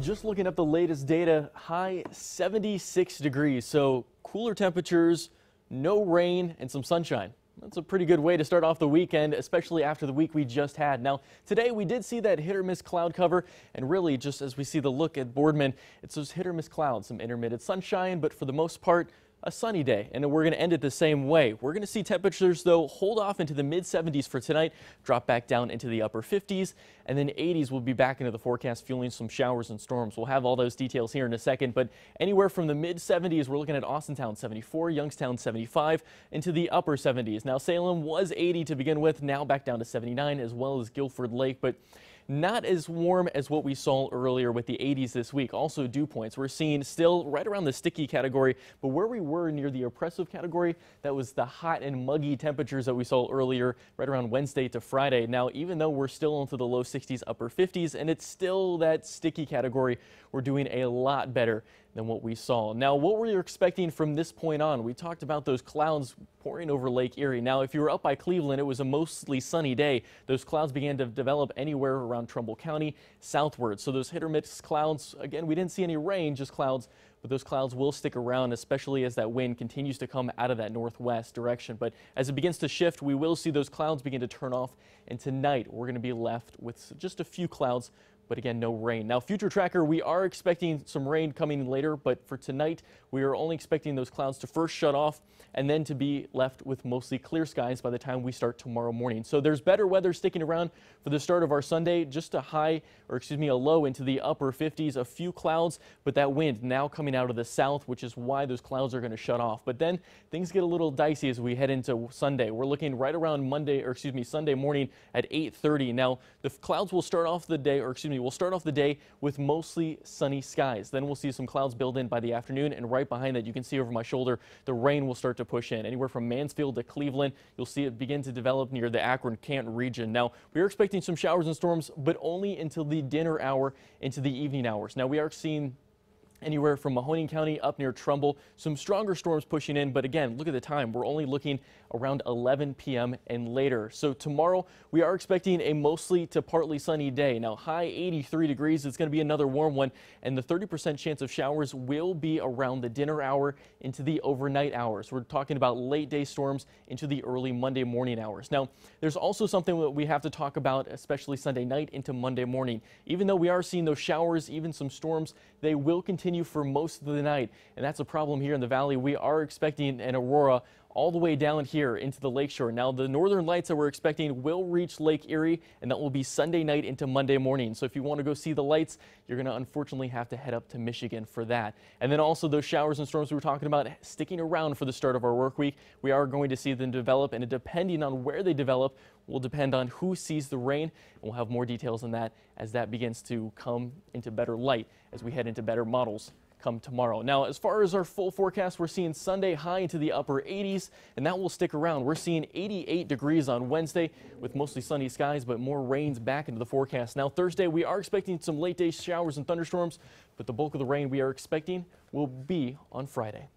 Just looking at the latest data, high 76 degrees, so cooler temperatures, no rain, and some sunshine. That's a pretty good way to start off the weekend, especially after the week we just had. Now, today we did see that hit or miss cloud cover, and really, just as we see the look at Boardman, it's those hit or miss clouds, some intermittent sunshine, but for the most part, a sunny day, and we're going to end it the same way. We're going to see temperatures, though, hold off into the mid 70s for tonight, drop back down into the upper 50s, and then 80s will be back into the forecast, fueling some showers and storms. We'll have all those details here in a second, but anywhere from the mid 70s, we're looking at Austintown 74, Youngstown 75, into the upper 70s. Now, Salem was 80 to begin with, now back down to 79, as well as Guilford Lake, but not as warm as what we saw earlier with the 80s this week. Also dew points we're seeing still right around the sticky category, but where we were near the oppressive category, that was the hot and muggy temperatures that we saw earlier right around Wednesday to Friday. Now, even though we're still into the low 60s, upper 50s, and it's still that sticky category, we're doing a lot better than what we saw. Now, what were you expecting from this point on? We talked about those clouds pouring over Lake Erie. Now, if you were up by Cleveland, it was a mostly sunny day. Those clouds began to develop anywhere around Trumbull County southward. So those hit or miss clouds, again, we didn't see any rain, just clouds, but those clouds will stick around, especially as that wind continues to come out of that northwest direction. But as it begins to shift, we will see those clouds begin to turn off. And tonight, we're going to be left with just a few clouds but again, no rain. Now, future tracker, we are expecting some rain coming later, but for tonight, we are only expecting those clouds to first shut off and then to be left with mostly clear skies by the time we start tomorrow morning. So there's better weather sticking around for the start of our Sunday, just a high, or excuse me, a low into the upper 50s, a few clouds, but that wind now coming out of the south, which is why those clouds are going to shut off. But then things get a little dicey as we head into Sunday. We're looking right around Monday, or excuse me, Sunday morning at 8:30. Now, the clouds will start off the day, or excuse me, We'll start off the day with mostly sunny skies. Then we'll see some clouds build in by the afternoon, and right behind that, you can see over my shoulder, the rain will start to push in. Anywhere from Mansfield to Cleveland, you'll see it begin to develop near the Akron Canton region. Now, we are expecting some showers and storms, but only until the dinner hour into the evening hours. Now, we are seeing anywhere from Mahoning County up near Trumbull. Some stronger storms pushing in, but again, look at the time. We're only looking around 11 p.m. and later. So tomorrow, we are expecting a mostly to partly sunny day. Now, high 83 degrees. It's going to be another warm one, and the 30% chance of showers will be around the dinner hour into the overnight hours. We're talking about late day storms into the early Monday morning hours. Now, there's also something that we have to talk about, especially Sunday night into Monday morning. Even though we are seeing those showers, even some storms, they will continue continue for most of the night, and that's a problem here in the valley. We are expecting an aurora all the way down here into the lakeshore. Now, the northern lights that we're expecting will reach Lake Erie, and that will be Sunday night into Monday morning. So if you want to go see the lights, you're going to unfortunately have to head up to Michigan for that. And then also those showers and storms we were talking about sticking around for the start of our work week. We are going to see them develop, and depending on where they develop, will depend on who sees the rain. And we'll have more details on that as that begins to come into better light as we head into better models come tomorrow. Now, as far as our full forecast, we're seeing Sunday high into the upper 80s, and that will stick around. We're seeing 88 degrees on Wednesday with mostly sunny skies, but more rains back into the forecast. Now, Thursday, we are expecting some late day showers and thunderstorms, but the bulk of the rain we are expecting will be on Friday.